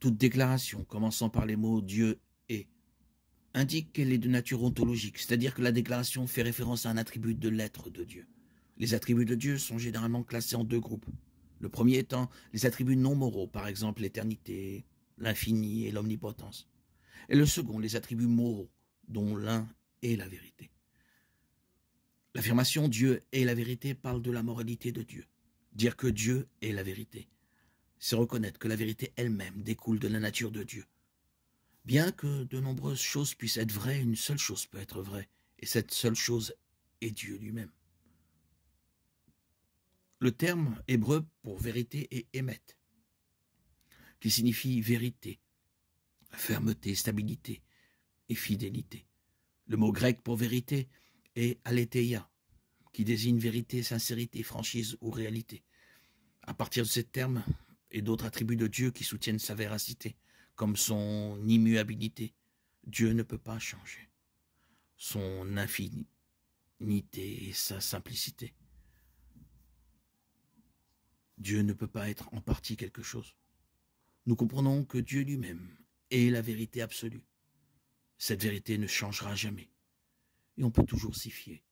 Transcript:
Toute déclaration commençant par les mots Dieu est indique qu'elle est de nature ontologique, c'est-à-dire que la déclaration fait référence à un attribut de l'être de Dieu. Les attributs de Dieu sont généralement classés en deux groupes. Le premier étant les attributs non moraux, par exemple l'éternité, l'infini et l'omnipotence. Et le second, les attributs moraux, dont l'un est la vérité. L'affirmation Dieu est la vérité parle de la moralité de Dieu. Dire que Dieu est la vérité c'est reconnaître que la vérité elle-même découle de la nature de Dieu. Bien que de nombreuses choses puissent être vraies, une seule chose peut être vraie, et cette seule chose est Dieu lui-même. Le terme hébreu pour vérité est émet, qui signifie vérité, fermeté, stabilité et fidélité. Le mot grec pour vérité est aletheia, qui désigne vérité, sincérité, franchise ou réalité. À partir de ces termes, d'autres attributs de Dieu qui soutiennent sa véracité, comme son immuabilité. Dieu ne peut pas changer. Son infinité et sa simplicité. Dieu ne peut pas être en partie quelque chose. Nous comprenons que Dieu lui-même est la vérité absolue. Cette vérité ne changera jamais. Et on peut toujours s'y fier.